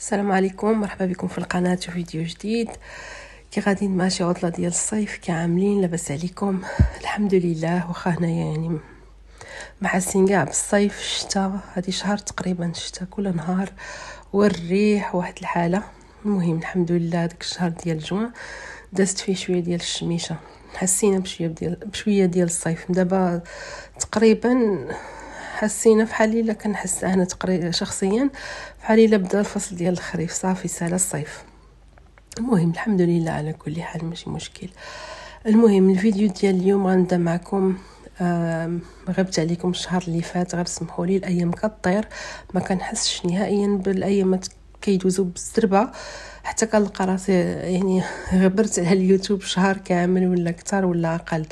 السلام عليكم مرحبا بكم في القناة فيديو جديد كي غاديين ماشي عطلة ديال الصيف كي عاملين لاباس عليكم الحمد لله واخا هنايا يعني مع حاسين كاع بالصيف الشتا هادي شهر تقريبا الشتاء كل نهار والريح واحد الحالة المهم الحمد لله داك الشهر ديال جوان دازت فيه شوية ديال الشميشة حسينا بشوية ديال بشوية ديال الصيف دابا تقريبا حسينا فحالي الا كنحس انا تقريبا شخصيا في حالي بدا الفصل ديال الخريف صافي سالا الصيف المهم الحمد لله على كل حال ماشي مشكل المهم الفيديو ديال اليوم غنبدا معكم غبت عليكم الشهر اللي فات غير سمحوا لي الايام كطير ما كنحسش نهائيا بالايام كيدوزو بالزربه حتى كنلقى راسي يعني غبرت على اليوتيوب شهر كامل ولا اكثر ولا اقل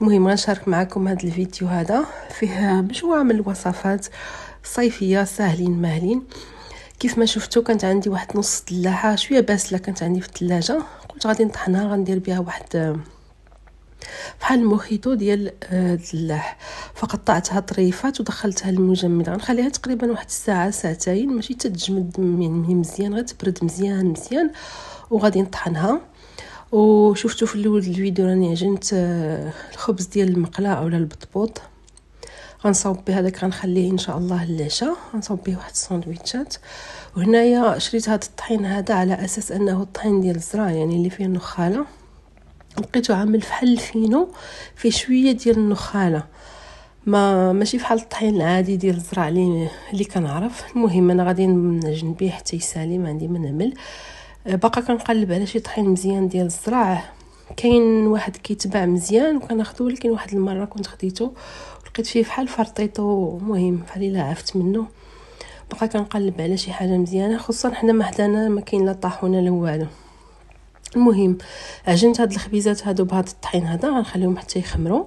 المهم غنشارك معكم هذا الفيديو هذا فيه مجموعه من الوصفات صيفيه ساهلين ماهلين كيف ما شفتو كانت عندي واحد نص دلاحه شويه باسله كانت عندي في الثلاجه قلت غادي نطحنها غندير بها واحد بحال الموخيتو ديال آه، الدلاح فقطعتها طريفات ودخلتها للمجمد غنخليها تقريبا واحد الساعه ساعتين ماشي تتجمد من مزيان غتبرد مزيان مزيان وغادي نطحنها وشفتوا في الاول الفيديو راني عجنت آه، الخبز ديال المقلاة اولا البطبوط غنصاوب به هذاك غنخليه ان شاء الله للعشاء غنصاوب به واحد الساندويتشات وهنايا شريت هذا الطحين هذا على اساس انه الطحين ديال الزرع يعني اللي فيه النخاله لقيتو عامل فحال الفينو فيه شويه ديال النخاله ما ماشي فحال الطحين العادي ديال الزرع اللي اللي كنعرف المهم انا غادي نعجن به حتى يسالي ما عندي ما نعمل باقا كنقلب على شي طحين مزيان ديال الزراعه كاين واحد كيتباع مزيان وكناخذو ولكن واحد المره كنت خديتو لقيت فيه بحال فرطيتو المهم بحال الا عفت منه باقا كنقلب على شي حاجه مزيانه خصوصا حنا ما حدانا ما كاين لا طاحونه لا والو المهم عجنت هاد الخبيزات هادو بهاد الطحين هذا غنخليهم حتى يخمروا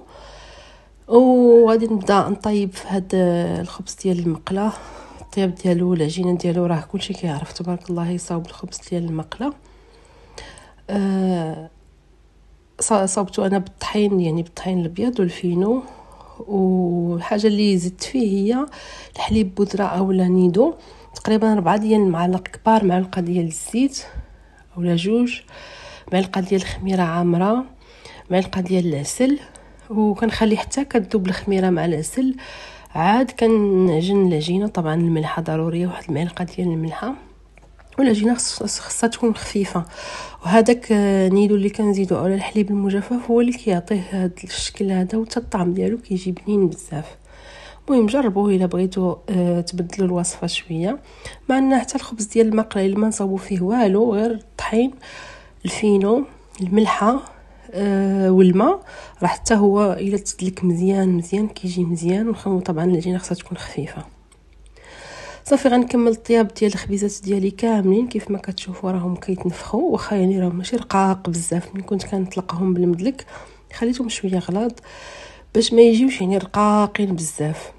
وغادي نبدا نطيب في هاد الخبز ديال المقله الطياب ديالو العجينه ديالو راه كلشي كيعرف تبارك الله يصاوب الخبز ديال المقله آه صاوبته انا بالطحين يعني بالطحين الابيض والفينو والحاجه اللي زدت فيه هي الحليب بودره اولا نيدو تقريبا ربعة ديال المعالق كبار معلقه ديال الزيت اولا جوج معلقه ديال الخميره عامره معلقه ديال العسل وكنخلي حتى كذوب الخميره مع العسل آه عاد كنعجن العجينه طبعا الملحه ضروريه واحد المعلقه ديال الملحه والعجينه خصها تكون خفيفه وهذاك آه، نيدو اللي كنزيدو على الحليب المجفف هو اللي كيعطيه هذا الشكل هذا وحتى الطعم ديالو كيجي بنين بزاف المهم جربوه الا بغيتو آه، تبدلوا الوصفه شويه مع ان حتى الخبز ديال المقلي اللي ما نصاوبو فيه والو غير الطحين الفينو الملحه آه، والماء راه حتى هو الا تدلك مزيان مزيان كيجي مزيان وطبعا طبعا العجينه خصها تكون خفيفه صافي غنكمل الطياب ديال الخبيزات ديالي كاملين كيف ما كتشوفوا راهم كيتنفخوا واخا يعني راهم ماشي رقاق بزاف ملي كنت كنطلقهم بالمدلك خليتهم شويه غلاض باش ما يجيوش يعني رقاقين بزاف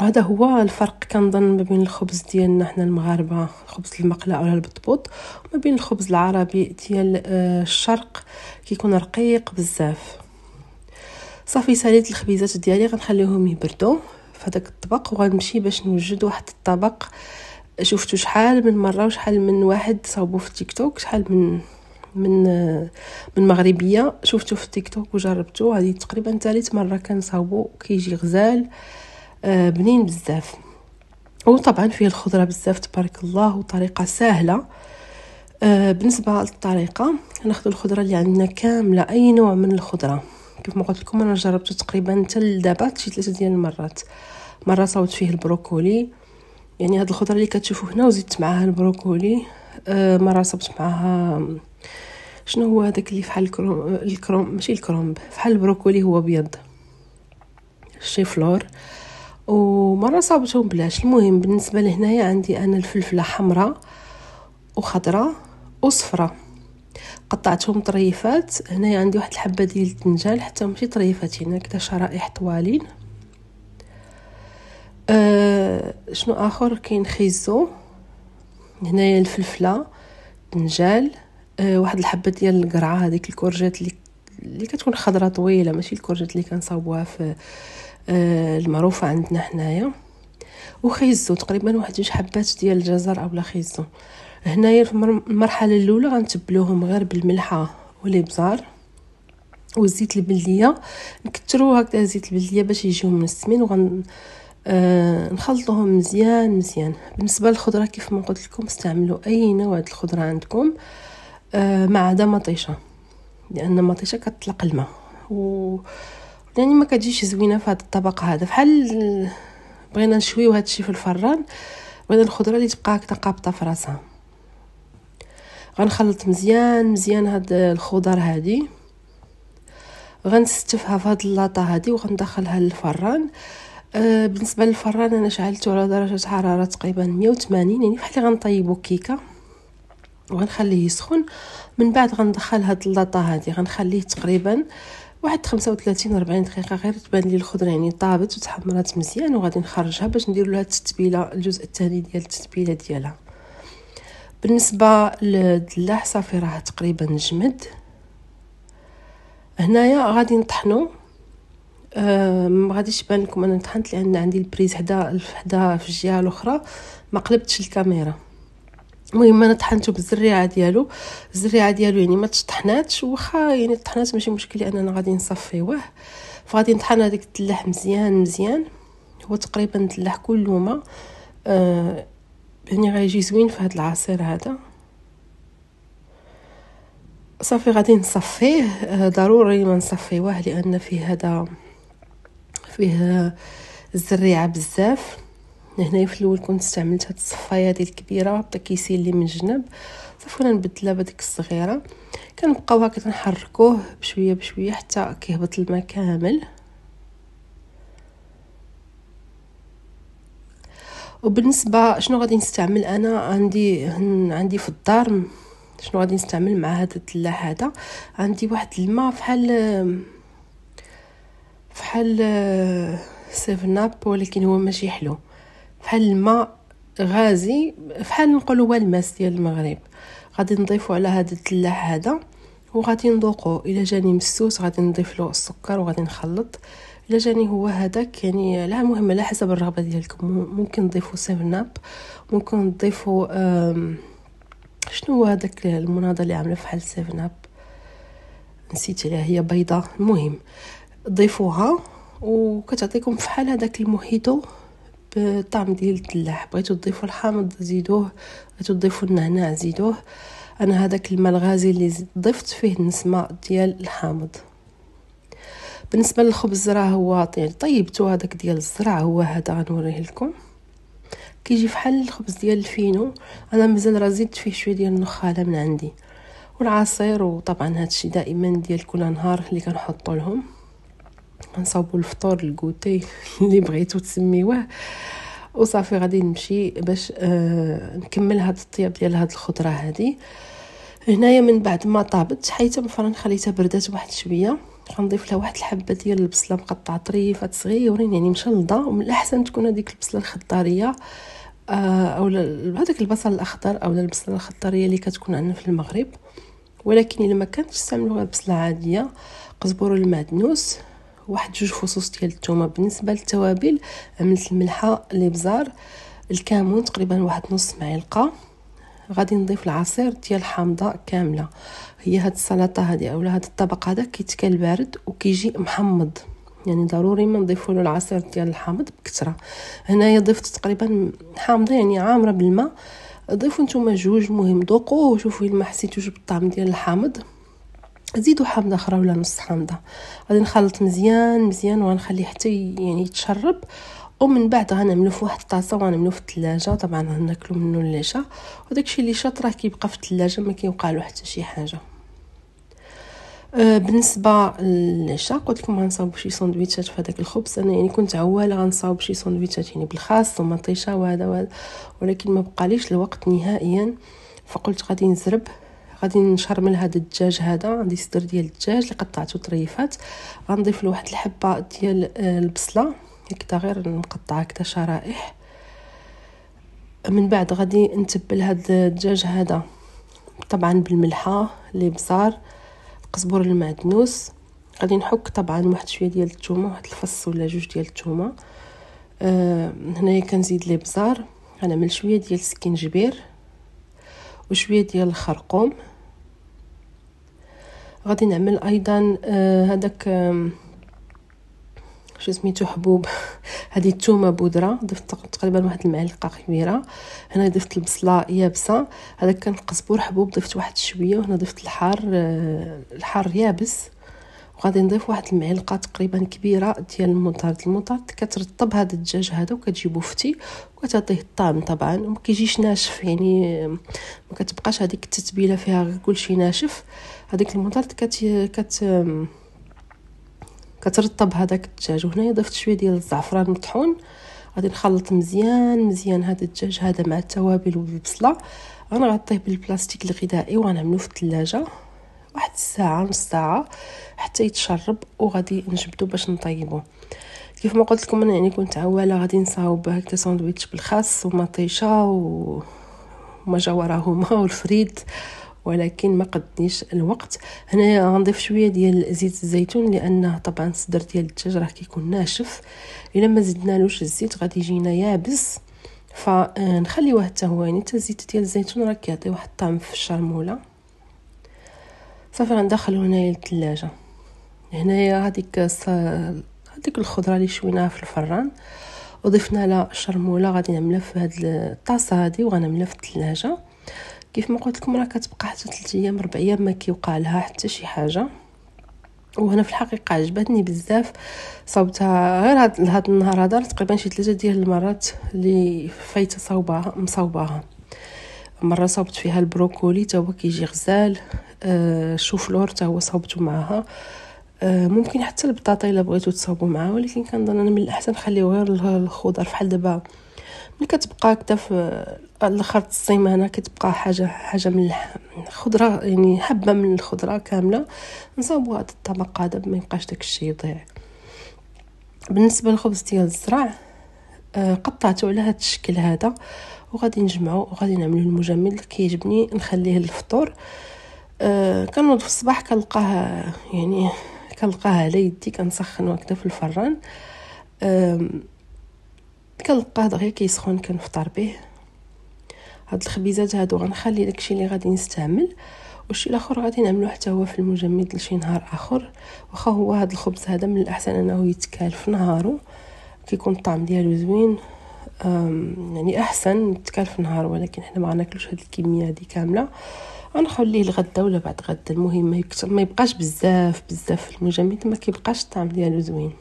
هذا هو الفرق كنظن ما بين الخبز ديالنا حنا المغاربه خبز المقله ولا البطبوط وما بين الخبز العربي ديال آه، الشرق كيكون رقيق بزاف صافي ساليت الخبيزات ديالي غنخليهم يبردوا فهداك الطبق وغنمشي باش نوجد واحد الطبق شفتو شحال من مره وشحال من واحد صاوبو في تيك توك شحال من من آه، من مغربيه شفتو في تيك توك وجربته هذه تقريبا ثالث مره كنصاوبو كيجي غزال آه، بنين بزاف وطبعا فيه الخضره بزاف تبارك الله وطريقه سهله آه، بالنسبه للطريقه ناخذ الخضره اللي عندنا كامله اي نوع من الخضره كيف ما قلت لكم انا جربته تقريبا حتى لدابا شي ثلاثه ديال المرات مره صوت فيه البروكولي يعني هاد الخضره اللي كتشوفوا هنا وزدت معاها البروكولي آه، مره صبت معاها شنو هو هذاك اللي فحال الكروم الكروم ماشي الكرومب فحال البروكولي هو ابيض شي فلور ومره صاوبتهم بلاش المهم بالنسبه لهنايا عندي انا الفلفله حمراء وخضراء وصفراء قطعتهم طريفات هنايا عندي واحد الحبه ديال الدنجال حتى ماشي طريفات هنا كدا شرائح طوالين أه شنو اخر كاين خيزو هنايا الفلفله دنجال أه واحد الحبه ديال القرعه هذيك الكورجات اللي اللي كتكون خضره طويله ماشي الكورجات اللي كنصاوبوها في آه، المعروفه عندنا حنايا وخيزو تقريبا واحد جوج حبات ديال الجزر اولا خيزو هنايا في المرحله الاولى غنتبلوهم غير بالملحه والابزار والزيت البلديه نكترو هكذا الزيت البلديه باش يجيو منسمين وغن آه نخلطوهم مزيان مزيان بالنسبه للخضره كيف ما قلت لكم استعملوا اي نوع الخضره عندكم آه ما عدا مطيشه لان مطيشه كتطلق الماء و يعني ما كتجيش زوينه في هذا الطبق هذا بحال بغينا نشويو هذا الشيء في الفران بغينا الخضره اللي تبقى هكذا قابطه في راسها غنخلط مزيان مزيان هاد الخضر هادي غنستفها في هاد اللاطه هادي وغندخلها للفران أه، بالنسبه للفران انا شعلته على درجه حراره تقريبا 180 يعني بحال غنطيبو كيكه وغنخليه يسخن من بعد غندخل هاد اللاطه هادي غنخليه تقريبا واحد خمسة 35 ربعين دقيقه غير تبان لي الخضره يعني طابت وتحمرات مزيان وغادي نخرجها باش ندير لها التتبيله الجزء الثاني ديال التتبيله ديالها بالنسبه للدلاح صافي راه تقريبا جمد هنايا غادي نطحنو ما غاديش يبان لكم انا طحنت لان عندي البريز حدا حدا في الجهه الاخرى ما قلبتش الكاميرا المهم انا طحنته بالزريعه ديالو الزريعه ديالو يعني ما تشطحناتش واخا يعني طحنات ماشي مشكل لان انا غادي نصفيوه فغادي نطحن هذيك الدلاح مزيان مزيان هو تقريبا دلاح كله ما آه يعني غيجي زوين في هذا العصير هذا صافي غادي نصفيه آه ضروري ما نصفيوه لان فيه هذا فيه الزريعه بزاف هنايا في الاول كنت استعملت هاد الصفايه هادي الكبيره بدا كيسيل لي من الجنب صافي وانا نبدلها بهاديك الصغيره كنبقاو هكا كنحركوه بشويه بشويه حتى كيهبط الماء كامل وبالنسبه شنو غادي نستعمل انا عندي عندي في الدار شنو غادي نستعمل مع هذا التلاح هذا عندي واحد الماء فحال فحال آه، سيفناب ولكن هو ماشي حلو بحال الماء غازي بحال نقولوا هو الماس ديال المغرب غادي نضيفو على هذا التلاح هذا وغادي نذوقو الا جاني مسوس غادي نضيف له السكر وغادي نخلط الا جاني هو هذاك يعني لا مهم على حسب الرغبه ديالكم ممكن تضيفوا سيفناب ممكن تضيفوا شنو هو هذاك المناضه اللي عامله فحال سيفناب نسيت عليها هي بيضه المهم ضيفوها وكتعطيكم فحال هذاك المحيطو الطعم ديال الدلاح بغيتو تضيفوا الحامض زيدوه بغيتو تضيفوا النعناع زيدوه انا هذاك الماء الغازي اللي ضفت فيه النسمه ديال الحامض بالنسبه للخبز راه هو يعني طيب. طيبته هذاك ديال الزرع هو هذا غنوريه لكم كيجي فحال الخبز ديال الفينو انا مازال راه زدت فيه شويه ديال النخاله من عندي والعصير وطبعا هادشي دائما ديال كل نهار اللي كنحطو لهم غنصاوبوا الفطور الكوتي اللي بغيتو تسميوه وصافي غادي نمشي باش آه نكمل هاد الطياب ديال هاد الخضره هادي هنايا من بعد ما طابت حيت مفرن خليتها بردات واحد شويه غنضيف لها واحد الحبه ديال البصله مقطعه طريفات صغيورين يعني مشلضه ومن الاحسن تكون هذيك البصله الخضاريه آه او هذاك البصل الاخضر او البصله الخضاريه اللي كتكون عندنا في المغرب ولكن الا ما كانتش استعملوا البصله عاديه قزبر المعدنوس واحد جوج فصوص ديال الثومه بالنسبه للتوابل عملت الملحه الابزار الكمون تقريبا واحد نص معلقه غادي نضيف العصير ديال الحامضه كامله هي هاد السلطه هذه اولا هاد الطبق هذا كيتكال بارد وكيجي محمض يعني ضروري ما نضيفوا له العصير ديال الحامض بكثره هنايا ضفت تقريبا حامضه يعني عامره بالماء ضيفوا نتوما جوج مهم ذوقوه وشوفوا الا حسيتوش بالطعم ديال الحامض زيدو حامضه اخرى ولا نص حامضه غادي نخلط مزيان مزيان وغنخليه حتى يعني يتشرب ومن بعد غنعملو في واحد الطاسه وغنعملو في الثلاجه طبعا غناكلو منو العشاء وداكشي اللي شاط راه كيبقى في الثلاجه ما كيوقع له حتى شي حاجه أه، بالنسبه للعشاء قلت لكم غنصاوب شي ساندويتشات في هذاك الخبز انا يعني كنت عواله غنصاوب شي ساندويتشات يعني بالخاص ومطيشه وهذا وهذا ولكن ما بقاليش الوقت نهائيا فقلت غادي نزرب غادي نشرمل هذا الدجاج هذا عندي صدر ديال الدجاج اللي قطعته طريفات غنضيف له واحد الحبه ديال آه، البصله هكذا غير نقطع هكذا شرائح من بعد غادي نتبل هذا الدجاج هذا طبعا بالملحه الابزار القزبر المعدنوس غادي نحك طبعا واحد شويه ديال الثومه واحد الفص ولا جوج ديال الثومه آه هنايا كنزيد الابزار غنعمل شويه ديال سكينجبير وشويه ديال الخرقوم غادي نعمل ايضا آه، هذاك شو سميتو حبوب هذه الثومه بودره ضفت تقريبا واحد المعلقه كبيره هنا ضفت البصله يابسه هذا كان القزبر حبوب ضفت واحد شويه وهنا ضفت الحار آه، الحار يابس وغادي نضيف واحد المعلقه تقريبا كبيره ديال المطرد المطرد كترطب هذا الدجاج هذا وكتجيبو فتي وكتعطيه الطعم طبعا وما كيجيش ناشف يعني ما كتبقاش هذيك التتبيله فيها غير كلشي ناشف هذيك المطرد كت كت كترطب هذاك الدجاج وهنا ضفت شويه ديال الزعفران مطحون غادي نخلط مزيان مزيان هذا الدجاج هذا مع التوابل والبصله انا غنغطيه بالبلاستيك الغذائي وغنعملو في الثلاجه واحد الساعه نص ساعه حتى يتشرب وغادي نجبدو باش نطيبو كيف ما قلت لكم انا يعني كنت عواله غادي نصاوب هكا ساندويتش بالخس ومطيشه و وما وراهما والفريد ولكن ما قدنيش الوقت هنايا غنضيف شويه ديال زيت الزيتون لان طبعا الصدر ديال الدجاج راه كيكون ناشف الا ما زدنالوش الزيت غادي يجينا يابس فنخليوه حتى هو يعني حتى الزيت ديال الزيتون راه كيعطي واحد الطعم في الشرموله صافي غندخل هنايا للثلاجة هنايا هذيك هذيك الخضره اللي شويناها في الفران وضفنا لها شرموله غادي نعملها في هاد الطاسه هادي وغنعملها في الثلاجه كيف ما قلت لكم راه كتبقى حتى 3 ايام 4 ايام ما كيوقع لها حتى شي حاجه وهنا في الحقيقه عجبتني بزاف صوبتها غير هاد, النهار هذا تقريبا شي 3 ديال المرات اللي فايته صوبها مصوباها مره صوبت فيها البروكولي آه، تا هو كيجي غزال الشوفلور تا هو صوبته معاها آه، ممكن حتى البطاطا الا بغيتو تصاوبو معاها ولكن كنظن انا من الاحسن نخليو غير الخضر فحال دابا ملي كتبقى هكدا الاخر الخرط السيمانه كتبقى حاجه حاجه من الخضره يعني حبه من الخضره كامله نصاوبو هاد الطبق هذا ما يبقاش داك الشيء يضيع بالنسبه للخبز ديال الزرع آه، قطعته على هذا الشكل هذا وغادي نجمعو وغادي نعملو المجمد اللي كيعجبني نخليه للفطور أه كنوض في الصباح كنلقاه يعني كنلقاه على يدي كنسخن هكذا في الفران أه كنلقاه دغيا كيسخن كنفطر به هاد الخبيزات هادو غنخلي داكشي اللي غادي نستعمل والشي الاخر غادي نعملو حتى هو في المجمد لشي نهار اخر واخا هو هاد الخبز هذا من الاحسن انه يتكال في نهارو كيكون الطعم ديالو زوين يعني أحسن تكال في نهار ولكن حنا ما ناكلوش هاد الكمية هادي كاملة غنخليه الغدا ولا بعد غدا المهم ما يبقاش بزاف بزاف في المجمد ما كيبقاش الطعم ديالو زوين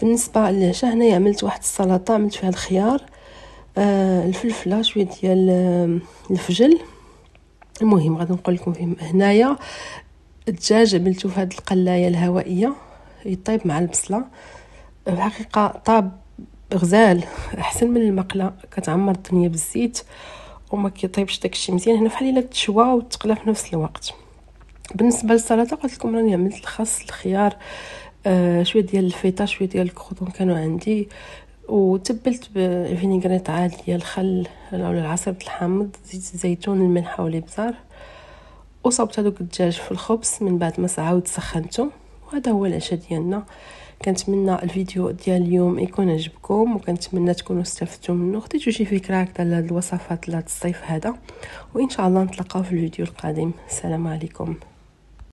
بالنسبه للعشاء هنايا عملت واحد السلطه عملت فيها الخيار أه، الفلفله شويه ديال الفجل المهم غادي نقول لكم فيهم هنايا الدجاج عملته في هذه القلايه الهوائيه يطيب مع البصله الحقيقه طاب غزال احسن من المقله كتعمر الدنيا بالزيت وما كيطيبش داكشي مزيان هنا فحال الا تشوى وتقلى في نفس الوقت بالنسبه للسلطه قلت لكم راني عملت الخس الخيار آه شويه ديال الفيتا شويه ديال الكروطون كانوا عندي وتبلت بفينيغريت عاديه الخل او العصير الحامض زيت الزيتون الملح والابزار وصبت هذوك الدجاج في الخبز من بعد ما عاود سخنته وهذا هو العشاء ديالنا كنتمنى الفيديو ديال اليوم يكون عجبكم وكنتمنى تكونوا استفدتوا منه خديتوا شي فكره هكا لهاد الوصفات لهاد الصيف هذا وان شاء الله نتلاقاو في الفيديو القادم السلام عليكم